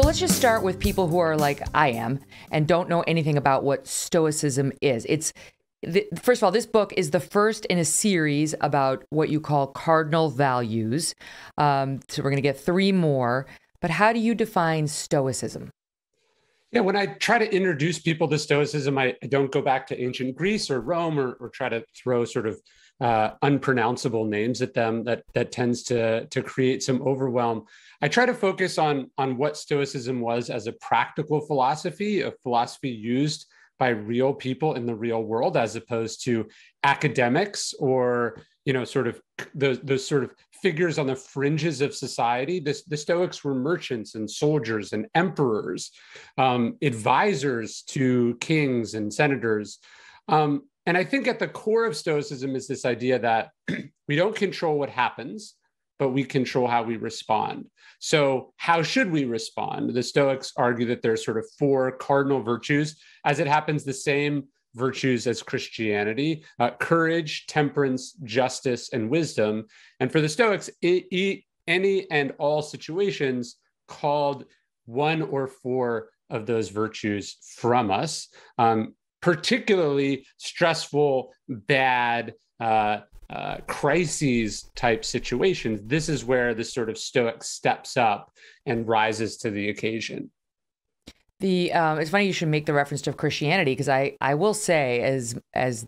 So let's just start with people who are like I am and don't know anything about what Stoicism is. It's first of all, this book is the first in a series about what you call cardinal values. Um, so we're going to get three more. But how do you define Stoicism? Yeah, when I try to introduce people to Stoicism, I, I don't go back to ancient Greece or Rome or, or try to throw sort of uh, unpronounceable names at them that that tends to to create some overwhelm. I try to focus on on what Stoicism was as a practical philosophy, a philosophy used by real people in the real world, as opposed to academics or you know sort of the the sort of figures on the fringes of society. The, the Stoics were merchants and soldiers and emperors, um, advisors to kings and senators. Um, and I think at the core of Stoicism is this idea that we don't control what happens, but we control how we respond. So, how should we respond? The Stoics argue that there's sort of four cardinal virtues. As it happens, the same virtues as Christianity uh, courage, temperance, justice, and wisdom. And for the Stoics, any and all situations called one or four of those virtues from us. Um, particularly stressful, bad, uh, uh, crises type situations, this is where the sort of Stoic steps up and rises to the occasion. The um, it's funny you should make the reference to Christianity because I I will say as as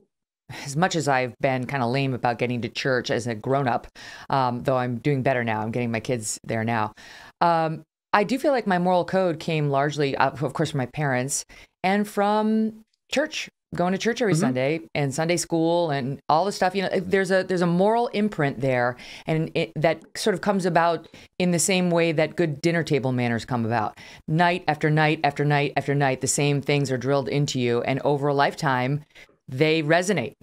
as much as I've been kind of lame about getting to church as a grown up, um, though I'm doing better now. I'm getting my kids there now. Um, I do feel like my moral code came largely, uh, of course, from my parents and from church going to church every mm-hmm. Sunday and Sunday school and all the stuff. You know, there's a there's a moral imprint there, and it, that sort of comes about in the same way that good dinner table manners come about. Night after night after night after night, the same things are drilled into you, and over a lifetime, they resonate.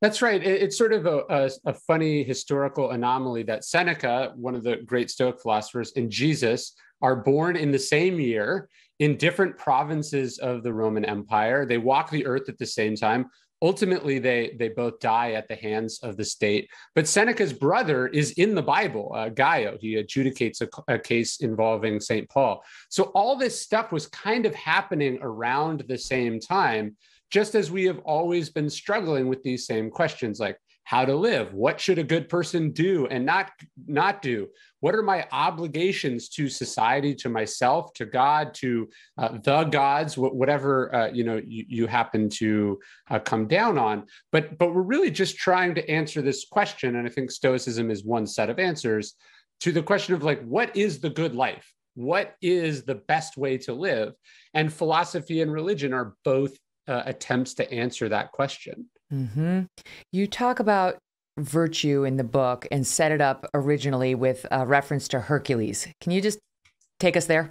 That's right. It, it's sort of a, a, a funny historical anomaly that Seneca, one of the great Stoic philosophers, and Jesus are born in the same year in different provinces of the Roman Empire. They walk the earth at the same time. Ultimately, they, they both die at the hands of the state. But Seneca's brother is in the Bible, uh, Gaio. He adjudicates a, a case involving St. Paul. So all this stuff was kind of happening around the same time, just as we have always been struggling with these same questions like, how to live what should a good person do and not not do what are my obligations to society to myself to god to uh, the gods whatever uh, you know you, you happen to uh, come down on but but we're really just trying to answer this question and i think stoicism is one set of answers to the question of like what is the good life what is the best way to live and philosophy and religion are both uh, attempts to answer that question Mm-hmm. You talk about virtue in the book and set it up originally with a reference to Hercules. Can you just take us there?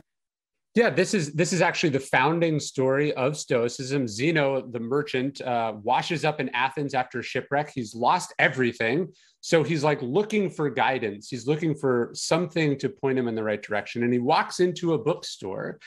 Yeah, this is this is actually the founding story of Stoicism. Zeno, the merchant, uh, washes up in Athens after shipwreck. He's lost everything, so he's like looking for guidance. He's looking for something to point him in the right direction, and he walks into a bookstore,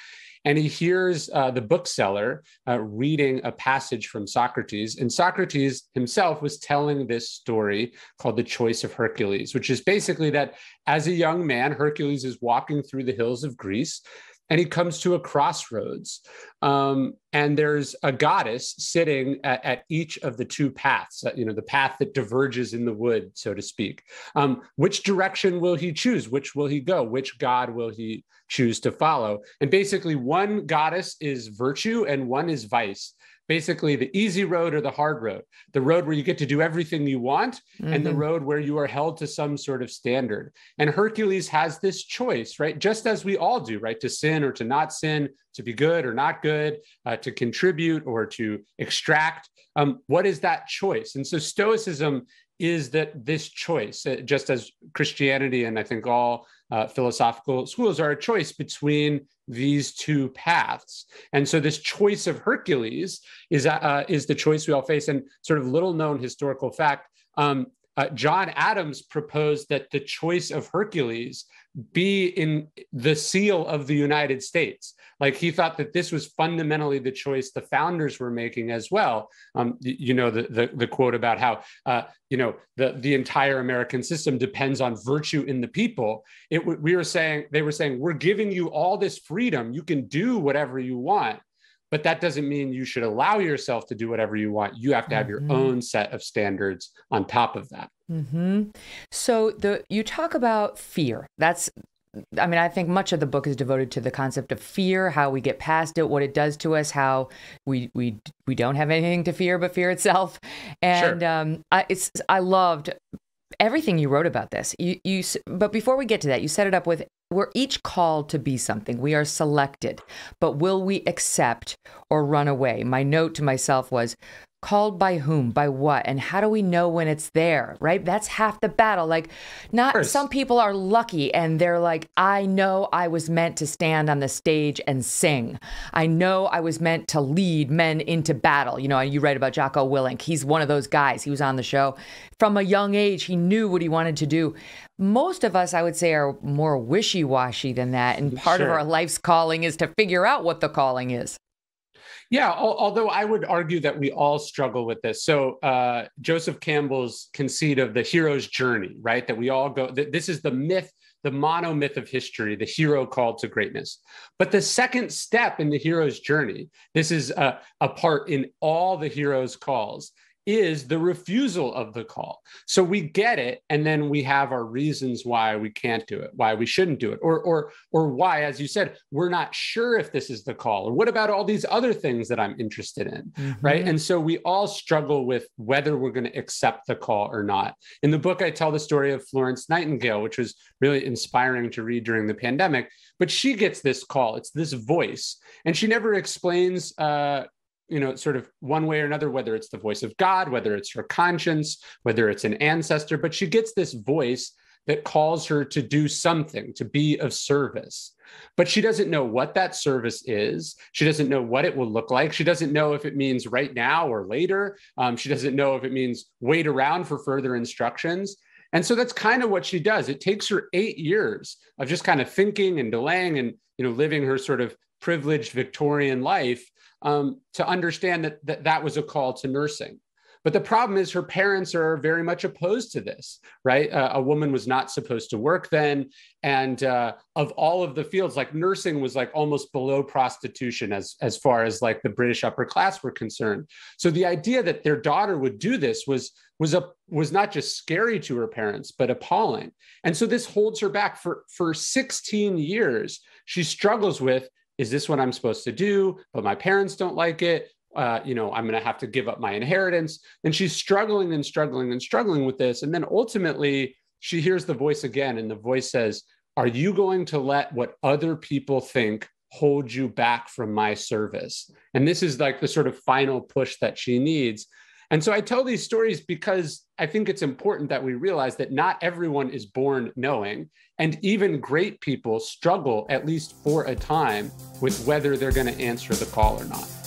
and he hears uh, the bookseller uh, reading a passage from Socrates. And Socrates himself was telling this story called The Choice of Hercules, which is basically that as a young man, Hercules is walking through the hills of Greece and he comes to a crossroads. Um, and there's a goddess sitting at, at, each of the two paths, you know, the path that diverges in the wood, so to speak. Um, which direction will he choose? Which will he go? Which god will he choose to follow? And basically, one goddess is virtue and one is vice basically the easy road or the hard road, the road where you get to do everything you want, mm-hmm. and the mm-hmm. road where you are held to some sort of standard. And Hercules has this choice, right? Just as we all do, right? To sin or to not sin, to be good or not good, uh, to contribute or to extract. Um, what is that choice? And so Stoicism is that this choice, uh, just as Christianity and I think all uh, philosophical schools are a choice between these two paths. And so this choice of Hercules is, uh, is the choice we all face. And sort of little known historical fact, um, uh, John Adams proposed that the choice of Hercules be in the seal of the United States. Like he thought that this was fundamentally the choice the founders were making as well. Um, you know, the, the, the, quote about how, uh, you know, the, the entire American system depends on virtue in the people. It, we were saying, they were saying, we're giving you all this freedom. You can do whatever you want but that doesn't mean you should allow yourself to do whatever you want you have to have mm-hmm. your own set of standards on top of that mm-hmm. so the you talk about fear that's I mean, I think much of the book is devoted to the concept of fear, how we get past it, what it does to us, how we we we don't have anything to fear but fear itself. And sure. um, I, it's I loved everything you wrote about this. You, you, but before we get to that, you set it up with we're each called to be something. We are selected, but will we accept or run away? My note to myself was called by whom by what and how do we know when it's there right that's half the battle like not some people are lucky and they're like i know i was meant to stand on the stage and sing i know i was meant to lead men into battle you know you write about jocko willink he's one of those guys he was on the show from a young age he knew what he wanted to do most of us i would say are more wishy-washy than that and part sure. of our life's calling is to figure out what the calling is yeah, al- although I would argue that we all struggle with this. So uh, Joseph Campbell's conceit of the hero's journey, right? That we all go. That this is the myth, the monomyth of history, the hero called to greatness. But the second step in the hero's journey, this is a, a part in all the hero's calls, is the refusal of the call. So we get it, and then we have our reasons why we can't do it, why we shouldn't do it, or or or why, as you said, we're not sure if this is the call, or what about all these other things that I'm interested in, mm-hmm. right? And so we all struggle with whether we're going to accept the call or not. In the book, I tell the story of Florence Nightingale, which was really inspiring to read during the pandemic. But she gets this call; it's this voice, and she never explains uh, you know, sort of one way or another, whether it's the voice of God, whether it's her conscience, whether it's an ancestor, but she gets this voice that calls her to do something, to be of service. But she doesn't know what that service is. She doesn't know what it will look like. She doesn't know if it means right now or later. Um, she doesn't know if it means wait around for further instructions. And so that's kind of what she does. It takes her eight years of just kind of thinking and delaying and you know living her sort of privileged Victorian life um, to understand that, that that was a call to nursing. But the problem is her parents are very much opposed to this, right? Uh, a woman was not supposed to work then. And uh, of all of the fields, like nursing was like almost below prostitution as, as far as like the British upper class were concerned. So the idea that their daughter would do this was was a, was not just scary to her parents, but appalling. And so this holds her back for, for 16 years. She struggles with is this what I'm supposed to do? But my parents don't like it. Uh, you know, I'm going to have to give up my inheritance. And she's struggling and struggling and struggling with this. And then ultimately, she hears the voice again, and the voice says, Are you going to let what other people think hold you back from my service? And this is like the sort of final push that she needs. And so I tell these stories because I think it's important that we realize that not everyone is born knowing. And even great people struggle, at least for a time, with whether they're going to answer the call or not.